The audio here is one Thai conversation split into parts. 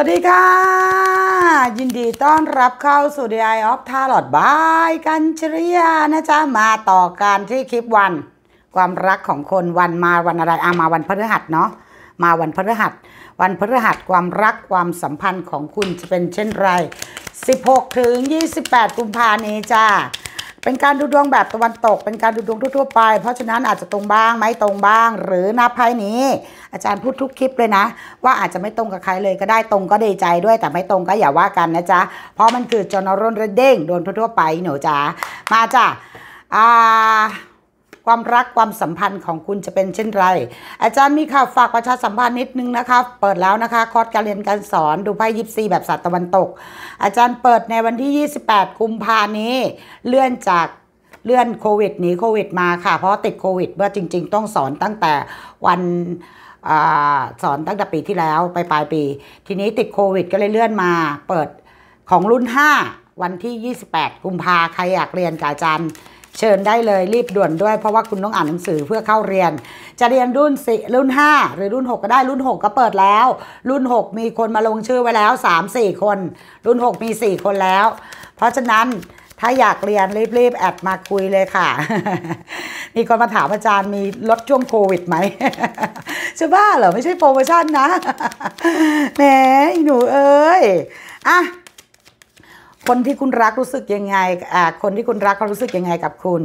วัสดีค่ะ ยินดีต้อนรับเข้าสู่ The Eye of t a l o t บาย กันชริยานะจ๊ะมาต่อการที่คลิปวัน ความรักของคนวันมาวันอะไรอามาวันพฤหัสเนาะมาวันพฤหัส วันพฤหัสความรักความสัมพันธ์ของคุณจะเป็นเช่นไร 16ถึง28กุมภานี้จ้าเป็นการดูดวงแบบตะวันตกเป็นการดูดวงทั่วๆไป เพราะฉะนั้นอาจจะตรงบ้างไม่ตรงบ้าง หรือนาภายนี้ อาจารย์พูดทุกคลิปเลยนะ ว่าอาจจะไม่ตรงกับใครเลยก็ได้ตรงก็ดีใจด้วยแต่ไม่ตรงก็อย่าว่ากันนะจ๊ะ เพราะมันคือจอนร r a เรดเด้งโดวทั่วๆไปหนูจ๋ามาจ้ะอ่าความรักความสัมพันธ์ของคุณจะเป็นเช่นไร อาจารย์มีข่าวฝากประชาสัมพันธ์นิดนึงนะคะเปิดแล้วนะคะคอร์สการเรียนการสอนดูไพ่ยิปซีแบบสัตว์ตะวันตก อาจารย์เปิดในวันที่ 28 กุมภานี้เลื่อนจากเลื่อนโควิดหนีโควิดมาค่ะ เพราะติดโควิด เมื่อจริง ๆ ต้องสอนตั้งแต่วันอสอนตั้งแต่ปีที่แล้วไปปลายปีทีนี้ติดโควิดก็เลยเลื่อนมาเปิดของรุ่น 5 วันที่ 28 กุมภาใครอยากเรียนกับอาจารย์เชิญได้เลย รีบด่วนด้วย เพราะว่าคุณต้องอ่านหนังสือเพื่อเข้าเรียน จะเรียนรุ่นสรุ่น 5 หรือรุ่น 6 ก็ได้รุ่น 6 ก็เปิดแล้ว รุ่น 6 มีคนมาลงชื่อไว้แล้ว 3-4 คน รุ่น 6 มี 4 คนแล้ว เพราะฉะนั้นถ้าอยากเรียนรีบๆแอดมาคุยเลยค่ะ มีคนมาถามอาจารย์มีลดช่วงโควิดไหมจะบ้าเหรอไม่ใช่โปรโมชั่นนะแหมหนูเอ้ยอ่ะคนที่คุณรักรู้สึกยังไงอ่าคนที่คุณรักเขารู้สึกยังไงกับคุณ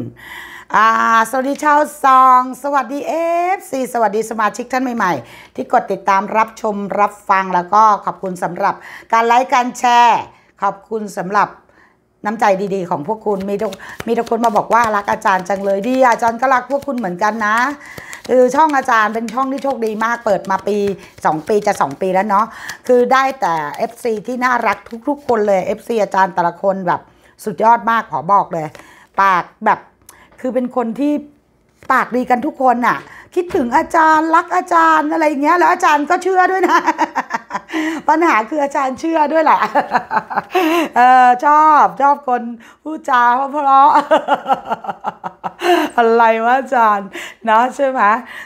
อ่าสวัสดีชาวซอง สวัสดีเอฟซีสวัสดีสมาชิกท่านใหม่ๆ ที่ กดติดตามรับชมรับฟังแล้วก็ขอบคุณสำหรับการไลค์การแชร์ ขอบคุณสำหรับน้ำใจดีๆ ของพวกคุณ มีทุกมีทุกคนมาบอกว่ารักอาจารย์จังเลยดีอาจารย์ก็รักพวกคุณเหมือนกันนะคือช่องอาจารย์เป็นช่องที่โชคดีมากเปิดมาปี2ปีจะ2ปีแล้วเนาะคือได้แต่ FC ที่น่ารักทุกๆ คนเลย FC อาจารย์แต่ละคนแบบสุดยอดมากขอบอกเลย ปากแบบคือเป็นคนที่ปากดีกันทุกคนน่ะ คิดถึงอาจารย์รักอาจารย์อะไรเงี้ยแล้วอาจารย์ก็เชื่อด้วยนะ ปัญหาคืออาจารย์เชื่อด้วยแหละเออชอบชอบคนพูดจาเพราะอะไรวะอาจารย์นะใช่ไหม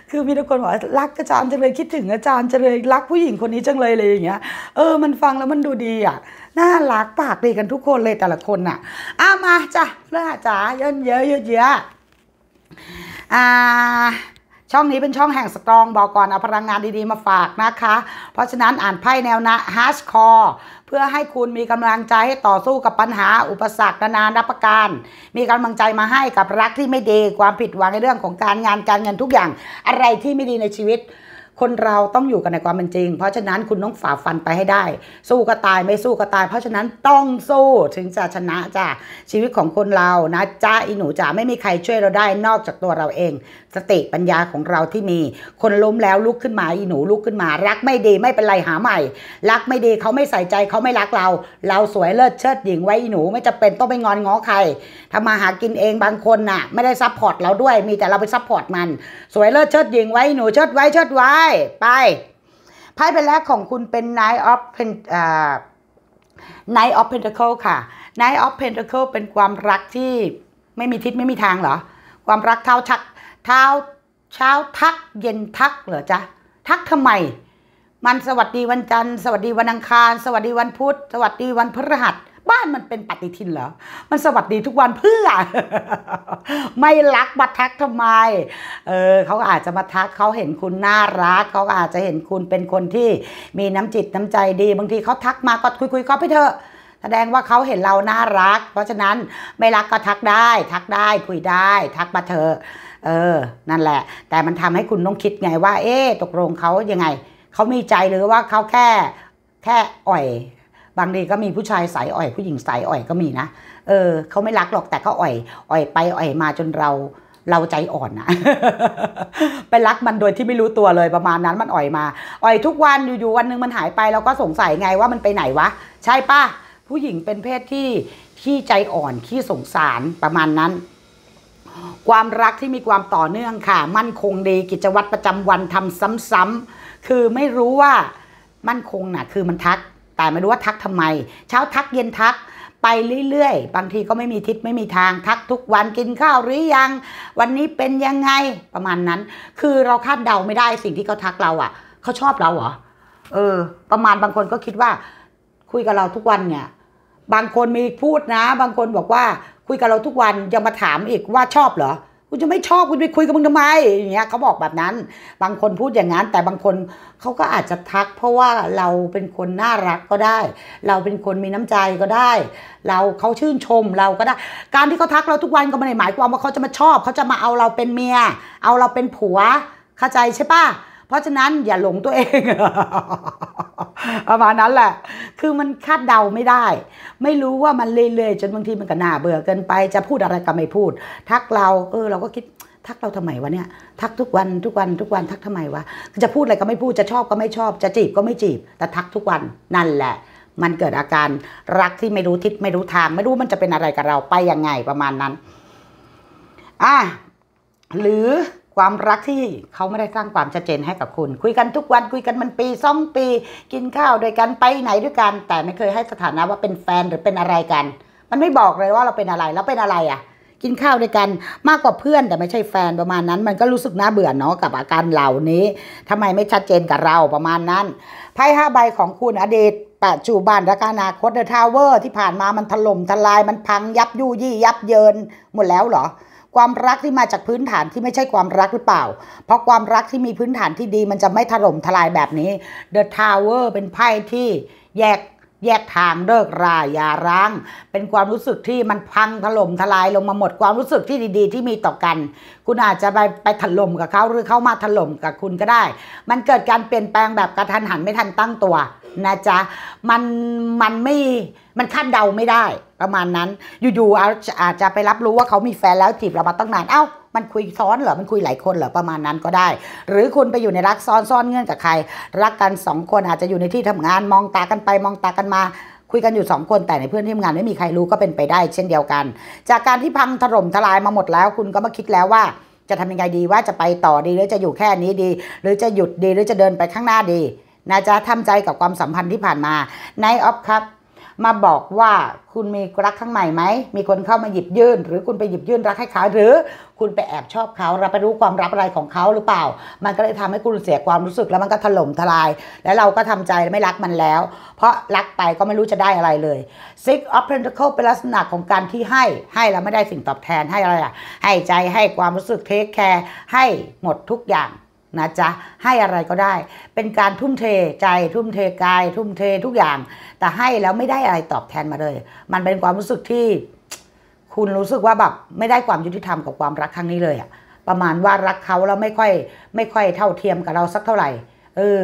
คือมีทุกคนบอกรักอาจารย์จังเลยคิดถึงอาจารย์จังเลยรักผู้หญิงคนนี้จังเลยอะไรอย่างเงี้ย เออมันฟังแล้วมันดูดีอ่ะ น่ารักปากดีกันทุกคนเลยแต่ละคนอ่ะอ้ามาจ้ะเรื่องจ๋าเยอะเยอะเยอะเยอะอ่าช่องนี้เป็นช่องแห่งสตรองบอกก่อนเอาพลังงานดีๆมาฝากนะคะ เพราะฉะนั้นอ่านไพ่แนวนะฮาร์ดคอร์เพื่อให้คุณมีกำลังใจให้ต่อสู้กับปัญหาอุปสรรคนานานับประการ มีกำลังใจมาให้กับรักที่ไม่ดีความผิดหวังในเรื่องของการงานการเงินทุกอย่าง อะไรที่ไม่ดีในชีวิตคนเราต้องอยู่กันในความเป็นจริง เพราะฉะนั้นคุณต้องฝ่าฟันไปให้ได้ สู้ก็ตายไม่สู้ก็ตาย เพราะฉะนั้นต้องสู้ถึงจะชนะจ้ะชีวิตของคนเรานะจ้าอีหนูจ้าไม่มีใครช่วยเราได้นอกจากตัวเราเอง สติปัญญาของเราที่มี คนล้มแล้วลุกขึ้นมา อีหนูลุกขึ้นมา รักไม่ดีไม่เป็นไรหาใหม่ รักไม่ดีเขาไม่ใส่ใจเขาไม่รักเรา เราสวยเลิศเชิดหญิงไว้อีหนูไม่จะเป็นต้องไปงอนง้อใครทำมาหากินเองบางคนน่ะไม่ได้ซัพพอร์ตเราด้วยมีแต่เราไปซัพพอร์ตมัน สวยเลิศเชิดหญิงไว้หนูเชิดไว้เชิดไว้ไปไพ่เป็นแรกของคุณเป็น n i h t of Pen อ่า Nine of Pentacle ค่ะ n i h t of Pentacle เป็นความรักที่ไม่มีทิศไม่มีทางเหรอ ความรักเท้าชักเท้าเช้าทักเย็นทักเหรอจ๊ะ ทักทำไม มันสวัสดีวันจันทร์สวัสดีวันอังคาร สวัสดีวันพุธสวัสดีวันพฤหัสบ้านมันเป็นปฏิทินเหรอ มันสวัสดีทุกวันเพื่อไม่รักมาทักทำไม เออเขาอาจจะมาทักเขาเห็นคุณน่ารักเขาอาจจะเห็นคุณเป็นคนที่ มีน้ำจิตน้ำใจดี บางทีเขาทักมาก็คุยๆก็ไปเถอะแสดงว่าเขาเห็นเราน่ารัก เพราะฉะนั้นไม่รักก็ทักได้ ทักได้คุยได้ ทักมาเถอะเออ นั่นแหละ แต่มันทำให้คุณต้องคิดไงว่าเอ๊ตกลงเขายังไงเขามีใจหรือว่าเขาแค่ แค่อ่อยบางทีก็มีผู้ชายสายอ่อย ผู้หญิงสายอ่อยก็มีนะ เออ เขาไม่รักหรอกแต่ก็อ่อย อ่อยไปอ่อยมาจนเราเราใจอ่อนนะไปรักมันโดยที่ไม่รู้ตัวเลยประมาณนั้นมันอ่อยมา อ่อยทุกวันอยู่ๆวันนึงมันหายไปเราก็สงสัยไงว่ามันไปไหนวะใช่ป่ะผู้หญิงเป็นเพศที่ที่ใจอ่อนขี้สงสารประมาณนั้น ความรักที่มีความต่อเนื่องค่ะ มั่นคงดีกิจวัตรประจำวันทำซ้ำ ๆ คือไม่รู้ว่ามั่นคงนะ่ะ คือมันทักแต่ไม่รู้ว่าทักทำไม เช้าทักเย็นทัก ไปเรื่อยๆบางทีก็ไม่มีทิศไม่มีทางทักทุกวันกินข้าวหรือยัง วันนี้เป็นยังไงประมาณนั้น คือเราคาดเดาไม่ได้สิ่งที่เขาทักเราอะ่ะ เขาชอบเราเหรอเออ ประมาณบางคนก็คิดว่า คุยกับเราทุกวันเนี่ย บางคนมีพูดนะ บางคนบอกว่า คุยกับเราทุกวันยังมาถามอีกว่าชอบเหรอกูจะไม่ชอบกูไปคุยกับมึงทำไมอย่างเงี้ยเขาบอกแบบนั้นบางคนพูดอย่างนั้น แต่บางคนเขาก็อาจจะทัก เพราะว่าเราเป็นคนน่ารักก็ได้ เราเป็นคนมีน้ำใจก็ได้ เราเขาชื่นชมเราก็ได้ การที่เขาทักเราทุกวันก็ไม่ได้หมายความว่าเขาจะมาชอบเขาจะมาเอาเราเป็นเมีย เอาเราเป็นผัวเข้าใจใช่ปะเพราะฉะนั้นอย่าหลงตัวเองประมาณนั้นแหละคือมันคาดเดาไม่ได้ ไม่รู้ว่ามันเลยๆจนบางทีมันก็น่าเบื่อเกินไป จะพูดอะไรก็ไม่พูด ทักเรา เออ เราก็คิดทักเราทำไมวะเนี่ย ทักทุกวันทุกวันทุกวันทักทำไมวะจะพูดอะไรก็ไม่พูดจะชอบก็ไม่ชอบจะจีบก็ไม่จีบ แต่ทักทุกวันนั่นแหละ มันเกิดอาการรักที่ไม่รู้ทิศไม่รู้ทาง ไม่รู้มันจะเป็นอะไรกับเราไปยังไงประมาณนั้น อ่ะหรือความรักที่เขาไม่ได้สร้างความชัดเจนให้กับคุณ คุยกันทุกวันคุยกันมันปีสองปี กินข้าวด้วยกันไปไหนด้วยกัน แต่ไม่เคยให้สถานะว่าเป็นแฟนหรือเป็นอะไรกัน มันไม่บอกเลยว่าเราเป็นอะไรแล้วเป็นอะไรอ่ะกินข้าวด้วยกันมากกว่าเพื่อนแต่ไม่ใช่แฟนประมาณนั้น มันก็รู้สึกน่าเบื่อเนาะกับอาการเหล่านี้ ทำไมไม่ชัดเจนกับเราประมาณนั้นไพ่ห้าใบของคุณอดีตปัจจุบันและอนาคตเดอะทาวเวอร์ที่ผ่านมามันถล่มทลายมันพัง ยับยู่ยี่ ยับเยิน หมดแล้วเหรอความรักที่มาจากพื้นฐานที่ไม่ใช่ความรักหรือเปล่า เพราะความรักที่มีพื้นฐานที่ดีมันจะไม่ถล่มทลายแบบนี้ The Tower เป็นไพ่ที่แยกแยกทางเลิกรายยาร้าง เป็นความรู้สึกที่มันพังถล่มทลายลงมาหมดความรู้สึกที่ดี ๆ ที่มีต่อกัน คุณอาจจะไปไปถล่มกับเขาหรือเขามาถล่มกับคุณก็ได้ มันเกิดการเปลี่ยนแปลงแบบกระทันหันไม่ทันตั้งตัวนะจ๊ะ มันมันไม่ มันคาดเดาไม่ได้ประมาณนั้นอยู่ๆอาอาจจะไปรับรู้ว่าเขามีแฟนแล้วจีบเรามาตั้งนานเอา้ามันคุยซ้อนเหรอมันคุยหลายคนเหรอประมาณนั้นก็ได้ หรือคุณไปอยู่ในรักซ้อนซ้อนเงื่อนกับใคร รักกันสองคนอาจจะอยู่ในที่ทำงานมองตากันไปมองตากันมา คุยกันอยู่ 2 คนแต่ในเพื่อนที่ทำงานไม่มีใครรู้ก็เป็นไปได้เช่นเดียวกัน จากการที่พังถล่มทลายมาหมดแล้ว คุณก็มาคิดแล้วว่า จะทำยังไงดีว่าจะไปต่อดีหรือจะอยู่แค่นี้ดี หรือจะหยุดดีหรือจะเดินไปข้างหน้าดีนะจะทำใจกับความสัมพันธ์ที่ผ่านมาในออฟครับมาบอกว่าคุณมีรักข้างใหม่ไหม มีคนเข้ามาหยิบยื่นหรือคุณไปหยิบยื่นรักให้เขาหรือ คุณไปแอบชอบเขาเราไปรู้ความรับอะไรของเขาหรือเปล่า มันก็เลยทำให้คุณเสียความรู้สึกแล้วมันก็ถล่มทลาย แล้วเราก็ทำใจไม่รักมันแล้ว เพราะรักไปก็ไม่รู้จะได้อะไรเลย Six of Pentacles เป็นลักษณะของการที่ให้ ให้แล้วไม่ได้สิ่งตอบแทนให้อะไรอะให้ใจให้ความรู้สึกเทคแคร์ให้หมดทุกอย่างนะจ๊ะให้อะไรก็ได้ เป็นการทุ่มเทใจทุ่มเทกาย ทุ่มเททุกอย่าง แต่ให้ แล้วไม่ได้อะไรตอบแทนมาเลย มันเป็นความรู้สึกที่ คุณรู้สึกว่าแบบไม่ได้ความยุติธรรมกับความรักครั้งนี้เลยอะประมาณว่ารักเขาแล้วไม่ค่อย ไม่ค่อยเท่าเทียมกับเรา สักเท่าไหร่เออ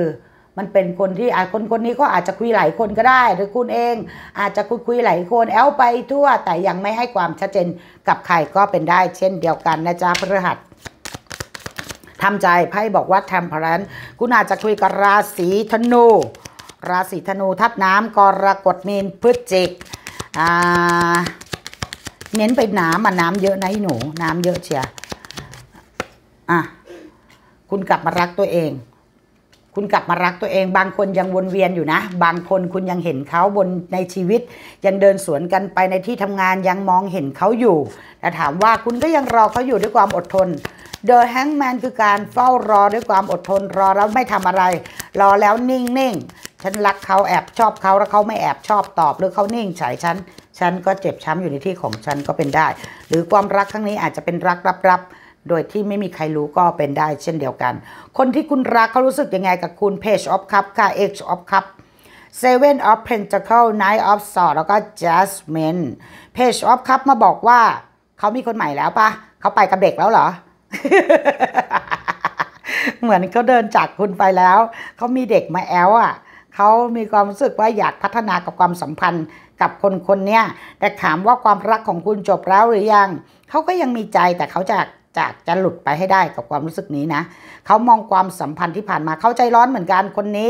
มันเป็นคนที่อาคนคนนี้ก็อาจจะคุยหลายคนก็ได้ หรือคุณเอง อาจจะคุยคุยหลายคนแอลไปทั่วแต่ยังไม่ให้ความชัดเจนกับใครก็เป็นได้เช่น เดียวกันนะจ๊ะพฤหัสทำใจไพ่บอกว่าแทม p e r นคุณอาจจะคุยกับราศีธนู ราศีธนูทัดน้ำกรกฎมีนพฤศจิกเน้นไปน้ำอ่ะน้ำเยอะนะหนู น้ำเยอะเชียอ่ะคุณกลับมารักตัวเอง คุณกลับมารักตัวเอง บางคนยังวนเวียนอยู่นะ บางคนคุณยังเห็นเขาบนในชีวิตยังเดินสวนกันไปในที่ทำงานยังมองเห็นเขาอยู่แต่ถามว่าคุณก็ยังรอเขาอยู่ด้วยความอดทนเดอะแฮงแมนคือการเฝ้ารอ ด้วยความอดทนรอ แล้วไม่ทำอะไร รอแล้วนิ่งนิ่ง ฉันรักเขาแอบชอบเขาแล้วเขาไม่แอบชอบตอบ หรือเขานิ่งใส่ฉัน ฉันก็เจ็บช้ำอยู่ในที่ของฉัน ก็เป็นได้ หรือความรักครั้งนี้อาจจะเป็นรักลับๆ โดยที่ไม่มีใครรู้ก็เป็นได้เช่นเดียวกัน คนที่คุณรักเขารู้สึกยังไงกับคุณ Page of Cup ค่ะ X of Cup Seven of Pentacle Nine of Swords แล้วก็ Jasmine Page of Cup มาบอกว่าเขามีคนใหม่แล้วปะเขาไปกับเด็กแล้วเหรอเหมือนเขาเดินจากคุณไปแล้ว เขามีเด็กมาแอลอ่ะเขามีความรู้สึกว่าอยากพัฒนากับความสัมพันธ์กับคนคนนี้แต่ถามว่าความรักของคุณจบแล้วหรือยัง เขาก็ยังมีใจแต่เขาจะจากจะหลุดไปให้ได้กับความรู้สึกนี้นะเขามองความสัมพันธ์ที่ผ่านมาเขาใจร้อนเหมือนกันคนนี้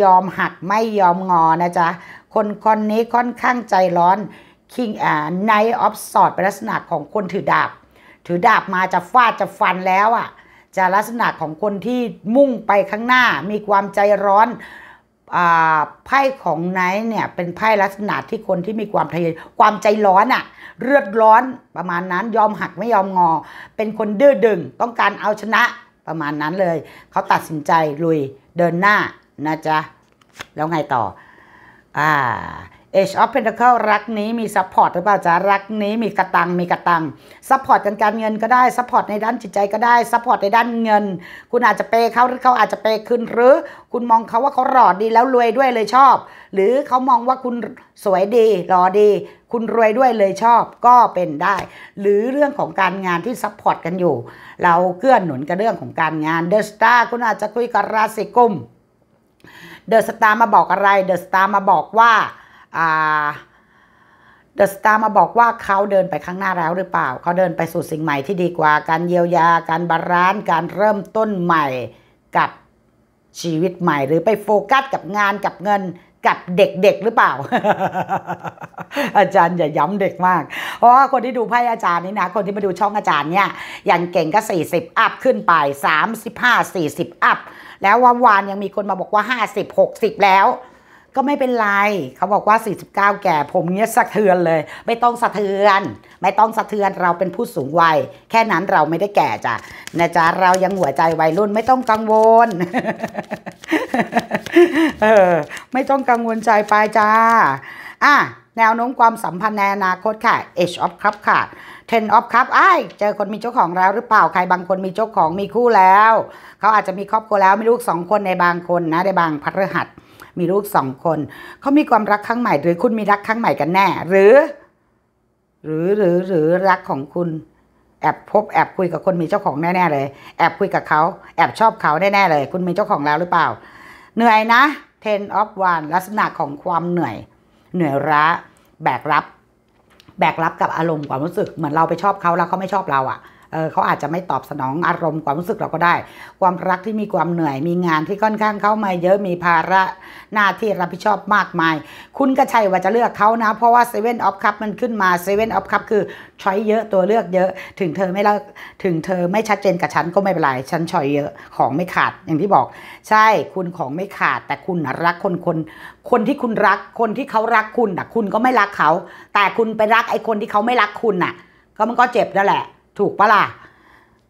ยอมหักไม่ยอมงอนะจ๊ะ คนคนนี้ค่อนข้างใจร้อนคิงอ่าไนออฟสอดเป็นลักษณะของคนถือดาบถือดาบมาจะฟาดจะฟันแล้วอ่ะจะลักษณะของคนที่มุ่งไปข้างหน้ามีความใจร้อนไพ่ของไนท์เนี่ยเป็นไพ่ลักษณะที่คนที่มีความทะเยอความใจร้อนอ่ะเลือดร้อนประมาณนั้นยอมหักไม่ยอมงอ เป็นคนดื้อดึงต้องการเอาชนะประมาณนั้นเลยเขาตัดสินใจลุยเดินหน้านะจ๊ะแล้วไงต่ออ่า a อออ f p e n t a c ค e รักนี้มีซัพพอร์ตหรือเปล่าจ๊ะรักนี้มีกระตังมีกระตังซัพพอร์ตกันการเงินก็ได้ซัพพอร์ตในด้านจิตใจก็ได้ซัพพอร์ตในด้านเงิน คุณอาจจะเปเขาหรือเขาอาจจะเปขึ้น หรือคุณมองเขาว่าเขาหล่อดีแล้วรวยด้วยเลยชอบ หรือเขามองว่าคุณสวยดีหล่อดี คุณรวยด้วยเลยชอบก็เป็นได้หรือเรื่องของการงานที่ซัพพอร์ตกันอยู่ เราเกื้อนหนุนกับเรื่องของการงานเดอะสตาร์คุณอาจจะคุยกับราศีกุมเดอะสตาร์มาบอกอะไรเดอะสตาร์มาบอกว่าเดอะสตาร์มาบอกว่าเขาเดินไปข้างหน้าแล้วหรือเปล่าเขาเดินไปสู่สิ่งใหม่ที่ดีกว่า การเยียวยาการบาลานซ์การเริ่มต้นใหม่กับชีวิตใหม่ หรือไปโฟกัสกับงานกับเงินกับเด็กๆหรือเปล่า อาจารย์อย่าย้ำเด็กมาก เพราะว่าคนที่ดูไพ่อาจารย์นี่นะ คนที่มาดูช่องอาจารย์เนี่ยอย่างเก่งก็ 40 อัพขึ้นไป35 40 อัพแล้ววานยังมีคนมาบอกว่า 50 60 แล้วก็ไม่เป็นไร เขาบอกว่า 49 แก่ผมเงี้ยสะเทือนเลย ไม่ต้องสะเทือน ไม่ต้องสะเทือน เราเป็นผู้สูงวัย แค่นั้นเราไม่ได้แก่จ้ะ นะจ๊ะเรายังหัวใจวัยรุ่นไม่ต้องกังวล เออ ไม่ต้องกังวลใจไปจ้าอ่ะแนวโน้มความสัมพันธ์ในอนาคตค่ะ Age of Cup ค่ะ Ten of Cup อ้ายเจอคนมีเจ้าของแล้วหรือเปล่าใครบางคนมีเจ้าของมีคู่แล้วเขาอาจจะมีครอบครัวแล้วมีลูกสองคนในบางคนนะในบางพฤหัสมีลูกสองคนเขามีความรักครั้งใหม่ หรือคุณมีรักครั้งใหม่กันแน่ หรือ หรือหรือหรือรักของคุณแอบพบแอบคุยกับคนมีเจ้าของแน่ๆเลยแอบคุยกับเขาแอบชอบเขาแน่ๆเลยคุณมีเจ้าของแล้วหรือเปล่า เหนื่อยนะ ten of one ลักษณะของความเหนื่อยเหนื่อยร้าแบกรับ แบกรับกับอารมณ์ความรู้สึกเหมือนเราไปชอบเขาแล้วเขาไม่ชอบเราอะ่ะเเขาอาจจะไม่ตอบสนองอารมณ์ความรู้สึกเราก็ได้ ความรักที่มีความเหนื่อยมีงานที่ค่อนข้างเข้ามาเยอะมีภาระหน้าที่รับผิดชอบมากมาย คุณก็ใช่ว่าจะเลือกเขานะ เพราะว่าเซเว่นออฟคัพมันขึ้นมาเซเว่นออฟคัพคือ ช้อยเยอะตัวเลือกเยอะ ถึงเธอไม่เลิกถึงเธอไม่ชัดเจนกับฉัน ก็ไม่เป็นไรฉันช้อยเยอะของไม่ขาดอย่างที่บอก ใช่คุณของไม่ขาด แต่คุณรักคนคนคนที่คุณรักคนที่เขารักคุณนะคุณก็ไม่รักเขาแต่คุณไปรักไอ้คนที่เขาไม่รักคุณน่ะ ก็มันก็เจ็บนั่นแหละถูกปะล่ะ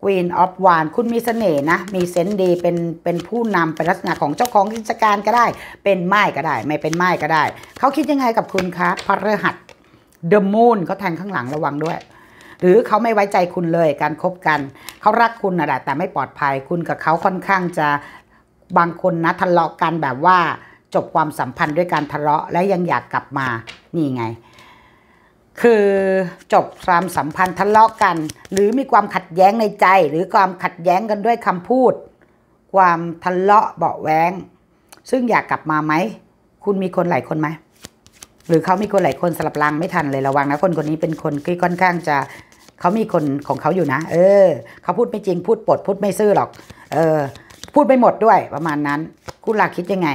Queen of w a n d คุณมีเสน่ห์นะ มีเซน์ดีเป็น เป็นผู้นำเป็นลักษณะของเจ้าของกิจการก็ได้ เป็นไม้ก็ได้ ไม่เป็นไม้ก็ได้ เขาคิดยังไงกับคุณคะพระฤหัส The Moon เขาแทงข้างหลังระวังด้วย หรือเขาไม่ไว้ใจคุณเลยการคบกัน เขารักคุณนะแต่ไม่ปลอดภัย คุณกับเขาค่อนข้างจะบางคนนะ ทะเลาะกันแบบว่าจบความสัมพันธ์ด้วยการทะเลาะ และยังอยากกลับมา นี่ไงคือจบความสัมพันธ์ทะเลาะกัน หรือมีความขัดแย้งในใจ หรือความขัดแย้งกันด้วยคำพูด ความทะเลาะเบาแวงซึ่งอยากกลับมาไหมคุณมีคนหลายคนไหมหรือเขามีคนหลายคนสลับรางไม่ทันเลยระวังนะคนคนนี้เป็นคนที่ค่อนข้างจะเขามีคนของเขาอยู่นะ เออเขาพูดไม่จริงพูดปดพูดไม่ซื่อหรอกเออพูดไม่หมดด้วยประมาณนั้น คุณหลักคิดยังไง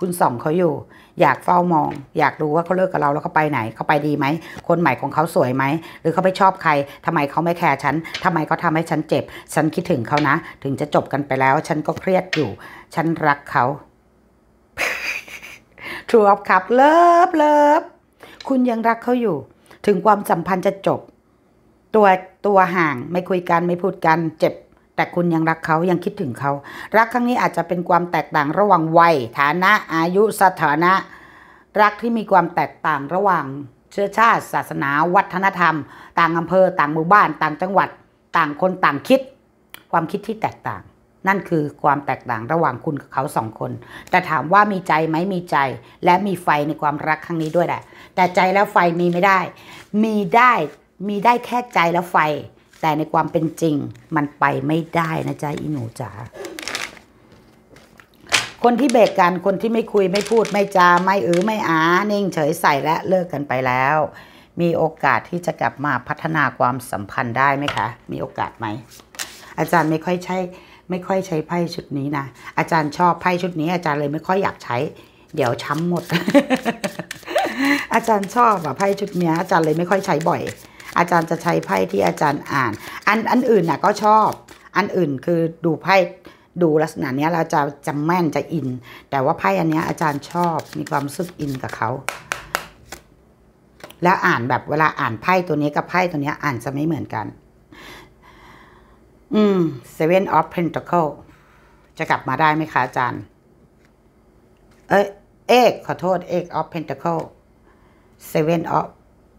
คุณส่องเขาอยู่ อยากเฝ้ามอง อยากดูว่าเขาเลิกกับเราแล้วเขาไปไหน เขาไปดีไหมคนใหม่ของเขาสวยไหม หรือเขาไปชอบใคร ทำไมเขาไม่แคร์ฉันทำไมเขาทาให้ฉันเจ็บ ฉันคิดถึงเขานะ ถึงจะจบกันไปแล้ว ฉันก็เครียดอยู่ ฉันรักเขา True of ครับเลิฟเลิฟคุณยังรักเขาอยู่ ถึงความสัมพันธ์จะจบ ตัวตัวห่างไม่คุยกันไม่พูดกันเจ็บแต่คุณยังรักเขายังคิดถึงเขา รักครั้งนี้อาจจะเป็นความแตกต่างระหว่างวัย ฐานะอายุสถานะ รักที่มีความแตกต่างระหว่างเชื้อชาติ ศาสนาวัฒนธรรม ต่างอำเภอต่างหมู่บ้านต่างจังหวัดต่างคนต่างคิด ความคิดที่แตกต่าง นั่นคือความแตกต่างระหว่างคุณกับเขาสองคน แต่ถามว่ามีใจไหมมีใจ และมีไฟในความรักครั้งนี้ด้วยแหละ แต่ใจแล้วไฟมีไม่ได้ มีได้มีได้แค่ใจแล้วไฟแต่ในความเป็นจริงมันไปไม่ได้นะจ๊ะอีหนูจ๋าคนที่เบรกกันคนที่ไม่คุยไม่พูดไม่จาไม่อือไม่อา นิ่งเฉยใส่และเลิกกันไปแล้ว มีโอกาสที่จะกลับมาพัฒนาความสัมพันธ์ได้ไหมคะ มีโอกาสไหมอาจารย์ไม่ค่อยใช้ ไม่ค่อยใช้ไพ่ชุดนี้นะอาจารย์ชอบไพ่ชุดนี้อาจารย์เลยไม่ค่อยอยากใช้ เดี๋ยวช้ำหมด อาจารย์ชอบอะไพ่ชุดนี้อาจารย์เลยไม่ค่อยใช้บ่อยอาจารย์จะใช้ไพ่ที่อาจารย์อ่าน อันอันอื่นน่ะ ก็ชอบ อันอื่นคือดูไพ่ดูลักษณะนี้เราจะจำแม่นจะอิน แต่ว่าไพ่อันนี้อาจารย์ชอบมีความสึกอินกับเขา แล้วอ่านแบบเวลาอ่านไพ่ตัวนี้กับไพ่ตัวนี้อ่านจะไม่เหมือนกันอืม Seven of Pentacle จะกลับมาได้ไหมคะอาจารย์ เอ้ยเอกขอโทษ เอกออพน p e เ t กลเซเว่นออฟ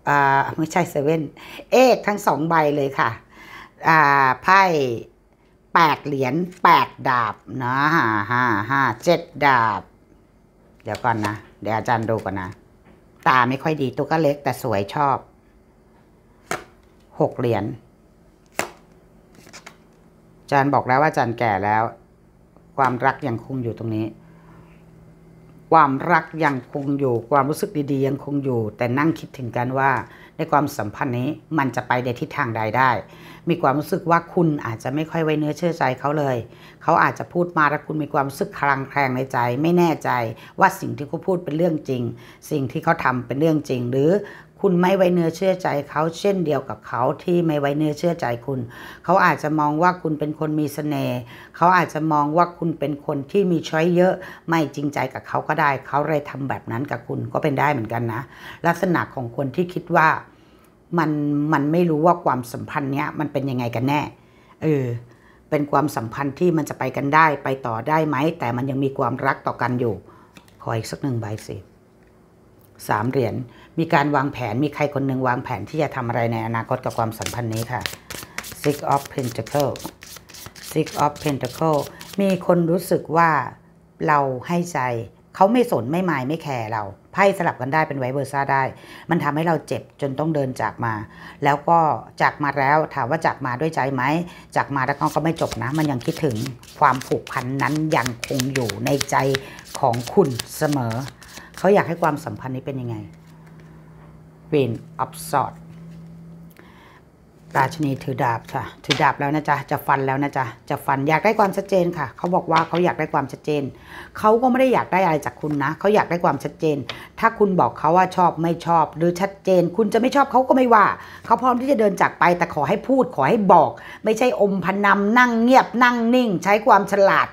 อ่าไม่ใช่เซเว่นเอกทั้งสองใบเลยค่ะอ่าไพ่แปดเหรียญแปดดาบ นะห้าห้าห้าเจ็ดดาบ เดี๋ยวก่อนนะ เดี๋ยวอาจารย์ดูก่อนนะ ตาไม่ค่อยดีตัวก็เล็กแต่สวยชอบหกเหรียญอาจารย์บอกแล้วว่าอาจารย์แก่แล้ว ความรักยังคงอยู่ตรงนี้ความรักยังคงอยู่ ความรู้สึกดีๆยังคงอยู่ แต่นั่งคิดถึงกันว่า ในความสัมพันธ์นี้มันจะไปในทิศทางใดได้ มีความรู้สึกว่าคุณอาจจะไม่ค่อยไว้เนื้อเชื่อใจเขาเลย เขาอาจจะพูดมาแล้วคุณมีความรู้สึกคลางแคลงในใจไม่แน่ใจว่าสิ่งที่เขาพูดเป็นเรื่องจริง สิ่งที่เขาทำเป็นเรื่องจริง หรือคุณไม่ไว้เนื้อเชื่อใจเขาเช่นเดียวกับเขาที่ไม่ไว้เนื้อเชื่อใจคุณ เขาอาจจะมองว่าคุณเป็นคนมีสเสน่ห์เขาอาจจะมองว่าคุณเป็นคนที่มีช้อยเยอะไม่จริงใจกับเขาก็ได้ เขาเลยทำแบบนั้นกับคุณก็เป็นได้เหมือนกันนะ ลักษณะของคนที่คิดว่ามันมันไม่รู้ว่าความสัมพันธ์เนี้ยมันเป็นยังไงกันแน่เออเป็นความสัมพันธ์ที่มันจะไปกันได้ไปต่อได้ไหมแต่มันยังมีความรักต่อกันอยู่ขออีกสักหนึ่งใบสิสามเหรียญมีการวางแผน มีใครคนหนึ่งวางแผนที่จะทำอะไรในอนาคตกับความสัมพันธ์นี้ค่ะ six of pentacle six s of pentacle s มีคนรู้สึกว่าเราให้ใจ เขาไม่สนไม่หมายไม่แคร์เรา ไพ่สลับกันได้เป็นไวเบอร์ซ่าได้ มันทำให้เราเจ็บจนต้องเดินจากมา แล้วก็จากมาแล้วถามว่าจากมาด้วยใจไหม จากมาแล้วก็ไม่จบนะ มันยังคิดถึงความผูกพันนั้นยังคงอยู่ในใจของคุณเสมอ เขาอยากให้ความสัมพันธ์นี้เป็นยังไงเว็นออฟสอดราชนีถือดาบค่ะถือดาบแล้วนะจ๊ะจะฟันแล้วนะจ๊ะจะฟัน อยากได้ความชัดเจนค่ะ เขาบอกว่าเขาอยากได้ความชัดเจน เขาก็ไม่ได้อยากได้อะไรจากคุณนะเขาอยากได้ความชัดเจน ถ้าคุณบอกเขาว่าชอบไม่ชอบหรือชัดเจน คุณจะไม่ชอบเขาก็ไม่ว่า เขาพร้อมที่จะเดินจากไป แต่ขอให้พูดขอให้บอก ไม่ใช่อมพนำนั่งเงียบ นั่งนิ่ง ใช้ความฉลาด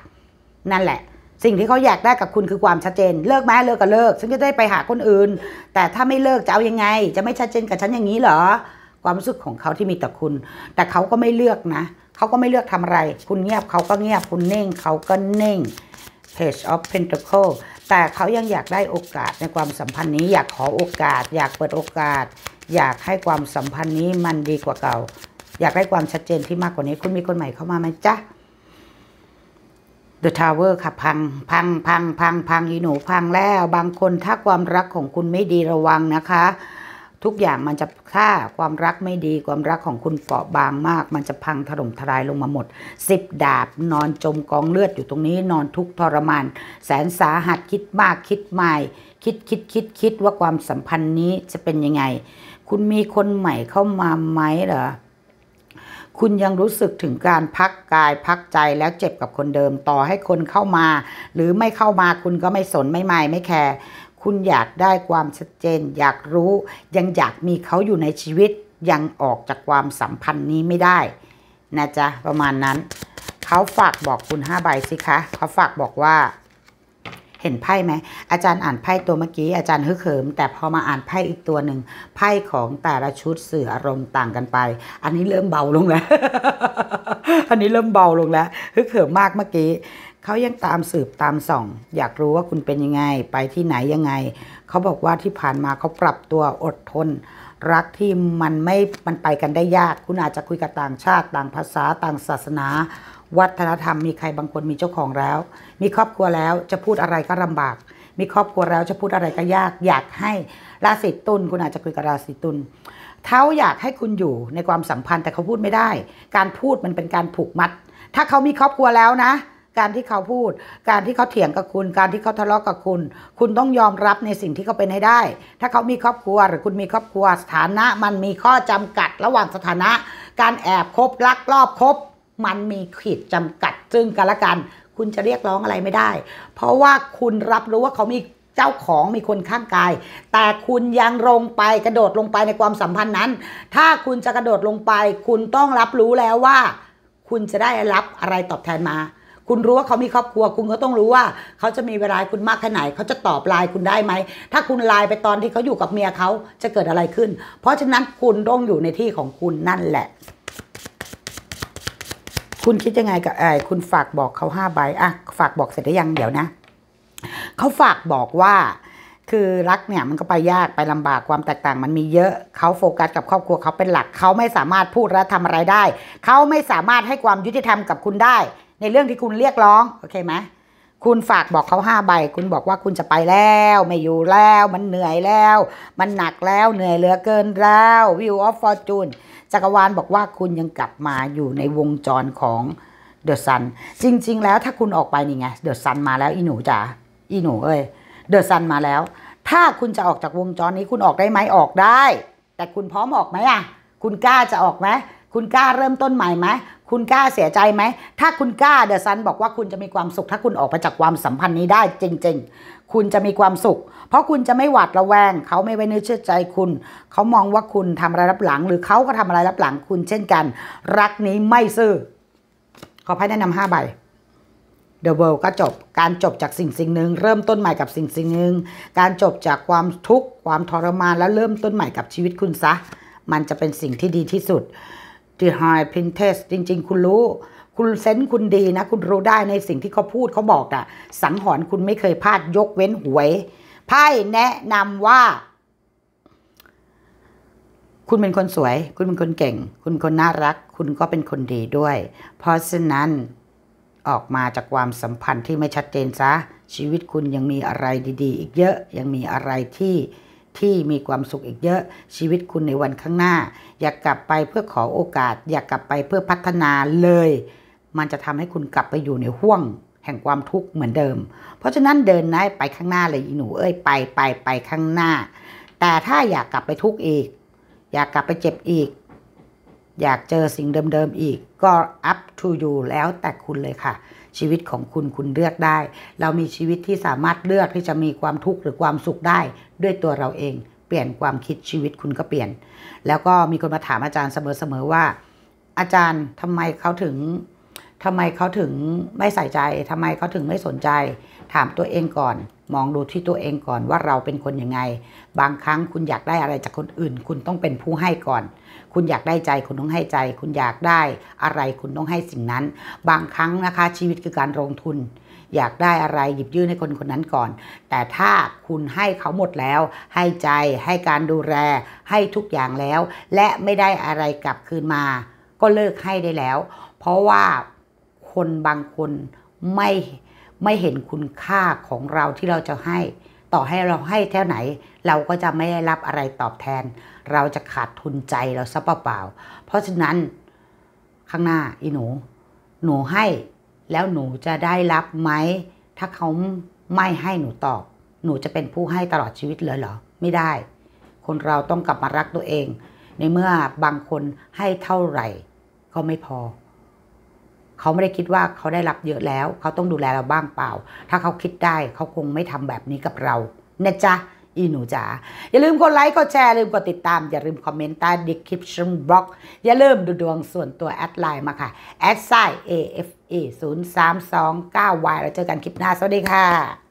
นั่นแหละสิ่งที่เขาอยากได้กับคุณคือความชัดเจน เลิกไหมเลิกก็เลิกฉันจะได้ไปหาคนอื่น แต่ถ้าไม่เลิกจะเอายังไง จะไม่ชัดเจนกับฉันอย่างนี้เหรอ ความรู้สึกของเขาที่มีต่อคุณ แต่เขาก็ไม่เลือกนะ เขาก็ไม่เลือกทำอะไร คุณเงียบเขาก็เงียบคุณเน่งเขาก็เน่ง Page of Pentacles แต่เขายังอยากได้โอกาสในความสัมพันธ์นี้อยากขอโอกาส อยากเปิดโอกาส อยากให้ความสัมพันธ์นี้มันดีกว่าเก่า อยากได้ความชัดเจนที่มากกว่านี้คุณมีคนใหม่เข้ามาไหมจ๊ะเดอะทาวเวอร์ค่ะ พังพังพังพังพังอีหนูพัง แล้วบางคนถ้าความรักของคุณไม่ดีระวังนะคะ ทุกอย่างมันจะถ้าความรักไม่ดีความรักของคุณเปราะบางมาก มันจะพังถล่มทลายลงมาหมดสิบดาบนอนจมกองเลือดอยู่ตรงนี้ นอนทุกทรมาน แสนสาหัสคิดมากคิดใหม่คิดคิดคิดคิดว่าความสัมพันธ์นี้จะเป็นยังไง คุณมีคนใหม่เข้ามาไหมเหรอคุณยังรู้สึกถึงการพักกายพักใจแล้วเจ็บกับคนเดิมต่อให้คนเข้ามา หรือไม่เข้ามาคุณก็ไม่สนไม่ไม่ไม่แคร์คุณอยากได้ความชัดเจน อยากรู้ ยังอยากมีเขาอยู่ในชีวิต ยังออกจากความสัมพันธ์นี้ไม่ได้นะจ๊ะประมาณนั้นเขาฝากบอกคุณห้าใบสิคะเขาฝากบอกว่าเห็นไพ่ไหมอาจารย์อ่านไพ่ตัวเมื่อกี้อาจารย์ฮึกเหิม แต่พอมาอ่านไพ่อีกตัวหนึ่งไพ่ของแต่ละชุดสื่ออารมณ์ต่างกันไป อันนี้เริ่มเบาลงแล้วอันนี้เริ่มเบาลงแล้วฮึกเหิมมากเมื่อกี้เขายังตามสืบตามส่องอยากรู้ว่าคุณเป็นยังไง ไปที่ไหนยังไงเขาบอกว่าที่ผ่านมาเขาปรับตัวอดทน รักที่มันไม่มันไปกันได้ยาก คุณอาจจะคุยกับต่างชาติต่างภาษาต่างศาสนาวัฒนธรรมมีใครบางคนมีเจ้าของแล้ว มีครอบครัวแล้วจะพูดอะไรก็ลาบาก มีครอบครัวแล้วจะพูดอะไรก็ยาก อยากให้ราศีตุลคุณอาจจะคุยกับราศีตุลเขาอยากให้คุณอยู่ในความสัมพันธ์แต่เขาพูดไม่ได้ การพูดมันเป็นการผูกมัด ถ้าเขามีครอบครัวแล้วนะ การที่เขาพูด การที่เขาเถียงกับคุณ การที่เขาทะเลาะกับคุณ คุณต้องยอมรับในสิ่งที่เขาเป็นให้ได้ ถ้าเขามีครอบครัว หรือคุณมีครอบครัวสถานะ มันมีข้อจำกัดระหว่างสถานะ การแอบคบลักลอบคบมันมีขีดจำกัดซึ่งกันและกัน คุณจะเรียกร้องอะไรไม่ได้ เพราะว่าคุณรับรู้ว่าเขามีเจ้าของมีคนข้างกาย แต่คุณยังลงไปกระโดดลงไปในความสัมพันธ์นั้น ถ้าคุณจะกระโดดลงไป คุณต้องรับรู้แล้วว่า คุณจะได้รับอะไรตอบแทนมา คุณรู้ว่าเขามีครอบครัว คุณก็ต้องรู้ว่า เขาจะมีเวลาคุณมากแค่ไหน เขาจะตอบไลน์คุณได้ไหมถ้าคุณไลน์ไปตอนที่เขาอยู่กับเมียเขาจะเกิดอะไรขึ้น เพราะฉะนั้นคุณต้องอยู่ในที่ของคุณนั่นแหละคุณคิดยังไงกับไอ้คุณฝากบอกเขาห้าใบอ่ะฝากบอกเสร็จได้ยัง เดี๋ยวนะ เขาฝากบอกว่า คือรักเนี่ยมันก็ไปยากไปลำบาก ความแตกต่าง มันมีเยอะเขาโฟกัสกับครอบครัวเขาเป็นหลักเขาไม่สามารถพูดและทำอะไรได้ เขาไม่สามารถให้ความยุติธรรมกับคุณได้ ในเรื่องที่คุณเรียกร้อง โอเคไหม คุณฝากบอกเขาห้าใบ คุณบอกว่าคุณจะไปแล้ว ไม่อยู่แล้ว มันเหนื่อยแล้ว มันหนักแล้วเหนื่อยเหลือเกินแล้ววิวออฟฟอร์จูนจักรวาลบอกว่าคุณยังกลับมาอยู่ในวงจรของเดอะซันจริงๆแล้วถ้าคุณออกไปนี่ไงเดอะซันมาแล้วอีหนูจ๋าอีหนูเอ้ยเดอะซันมาแล้วถ้าคุณจะออกจากวงจรนี้คุณออกได้ไหมออกได้ แต่คุณพร้อมออกไหมอ่ะคุณกล้าจะออกไหมคุณกล้าเริ่มต้นใหม่ไหมคุณกล้าเสียใจไหม ถ้าคุณกล้าเดอะซันบอกว่าคุณจะมีความสุขถ้าคุณออกไปจากความสัมพันธ์นี้ได้ จริงๆ คุณจะมีความสุข เพราะคุณจะไม่หวาดระแวง เขาไม่ไว้เนื้อเชื่อใจคุณ เขามองว่าคุณทำอะไรรับหลัง หรือเขาก็ทำอะไรรับหลังคุณเช่นกัน รักนี้ไม่ซื่อ ขอให้แนะนำห้าใบ The World ก็จบการจบจากสิ่งสิ่งหนึ่งเริ่มต้นใหม่กับสิ่งสิ่งหนึ่งการจบจากความทุกข์ ความทรมานแล้วเริ่มต้นใหม่กับชีวิตคุณซะ มันจะเป็นสิ่งที่ดีที่สุดที่ไฮพินเทสจริง ๆ คุณรู้ คุณเซนคุณดีนะ คุณรู้ได้ในสิ่งที่เขาพูดเขาบอกอะสังหรณ์คุณไม่เคยพลาดยกเว้นหวยไพ่แนะนำว่า คุณเป็นคนสวย คุณเป็นคนเก่ง คุณคนน่ารัก คุณก็เป็นคนดีด้วย เพราะฉะนั้นออกมาจากความสัมพันธ์ที่ไม่ชัดเจนซะ ชีวิตคุณยังมีอะไรดี ๆ อีกเยอะยังมีอะไรที่ที่มีความสุขอีกเยอะชีวิตคุณในวันข้างหน้า อยากกลับไปเพื่อขอโอกาส อยากกลับไปเพื่อพัฒนาเลย มันจะทำให้คุณกลับไปอยู่ในห่วง แห่งความทุกข์เหมือนเดิม เพราะฉะนั้นเดินนะไปข้างหน้าเลยหนู เอ้ยไปไปไปข้างหน้า แต่ถ้าอยากกลับไปทุกข์อีก อยากกลับไปเจ็บอีก อยากเจอสิ่งเดิมๆอีก ก็ up to you แล้วแต่คุณเลยค่ะ ชีวิตของคุณคุณเลือกได้ เรามีชีวิตที่สามารถเลือกที่จะมีความทุกข์หรือความสุขได้ด้วยตัวเราเองเปลี่ยนความคิดชีวิตคุณก็เปลี่ยน แล้วก็มีคนมาถามอาจารย์เสมอๆว่า อาจารย์ทำไมเขาถึง ทำไมเขาถึงไม่ใส่ใจทำไมเขาถึงไม่สนใจ ถามตัวเองก่อน มองดูที่ตัวเองก่อนว่าเราเป็นคนยังไง บางครั้งคุณอยากได้อะไรจากคนอื่น คุณต้องเป็นผู้ให้ก่อน คุณอยากได้ใจ คุณต้องให้ใจ คุณอยากได้อะไรคุณต้องให้สิ่งนั้น บางครั้งนะคะชีวิตคือการลงทุนอยากได้อะไรหยิบยื่นให้คนคนนั้นก่อน แต่ถ้าคุณให้เขาหมดแล้ว ให้ใจ ให้การดูแล ให้ทุกอย่างแล้ว และไม่ได้อะไรกลับคืนมา ก็เลิกให้ได้แล้ว เพราะว่าคนบางคนไม่ ไม่เห็นคุณค่าของเราที่เราจะให้ ต่อให้เราให้เท่าไหน เราก็จะไม่ได้รับอะไรตอบแทน เราจะขาดทุนใจเราซะเปล่า เพราะฉะนั้นข้างหน้าอีหนู หนูให้แล้วหนูจะได้รับไหมถ้าเขาไม่ให้หนูตอบ หนูจะเป็นผู้ให้ตลอดชีวิตเลยเหรอ ไม่ได้ คนเราต้องกลับมารักตัวเอง ในเมื่อบางคนให้เท่าไหร่ก็ไม่พอ เขาไม่ได้คิดว่าเขาได้รับเยอะแล้ว เขาต้องดูแลเราบ้างเปล่า ถ้าเขาคิดได้เขาคงไม่ทำแบบนี้กับเรานะจ๊ะอีหนูจ๋าอย่าลืมกดไลค์กดแชร์อย่าลืมกดติดตาม อย่าลืมคอมเมนต์ใต้ d e คิปช p t i บล็อกอย่าลืมดูดวงส่วนตัวแอดไลน์มาค่ะแอดไซ AFA 0 3 2 9 y แล้วเจอกันคลิปหน้า สวัสดีค่ะ